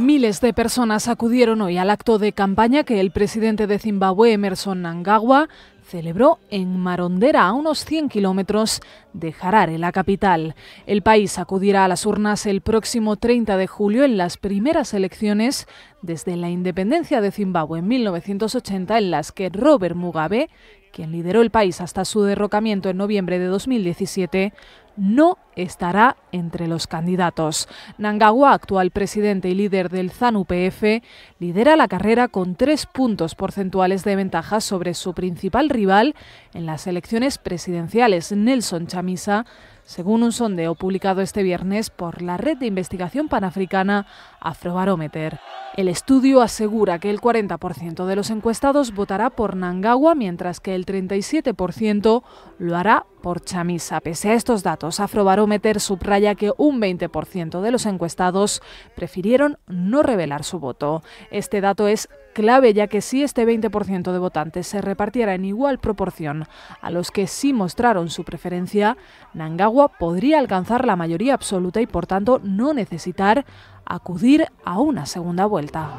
Miles de personas acudieron hoy al acto de campaña que el presidente de Zimbabue, Emerson Nang'agua, celebró en Marondera, a unos 100 kilómetros de Harare, la capital. El país acudirá a las urnas el próximo 30 de julio en las primeras elecciones desde la independencia de Zimbabue en 1980, en las que Robert Mugabe, quien lideró el país hasta su derrocamiento en noviembre de 2017, no estará entre los candidatos. Nangawa, actual presidente y líder del ZANU-PF, lidera la carrera con tres puntos porcentuales de ventaja sobre su principal rival en las elecciones presidenciales, Nelson Chamisa, según un sondeo publicado este viernes por la red de investigación panafricana Afrobarometer. El estudio asegura que el 40% de los encuestados votará por Nangawa, mientras que el 37% lo hará por Chamisa. Pese a estos datos, Afrobarometer subraya que un 20% de los encuestados prefirieron no revelar su voto. Este dato es clave ya que si este 20% de votantes se repartiera en igual proporción a los que sí mostraron su preferencia, Nangagua podría alcanzar la mayoría absoluta y por tanto no necesitar acudir a una segunda vuelta.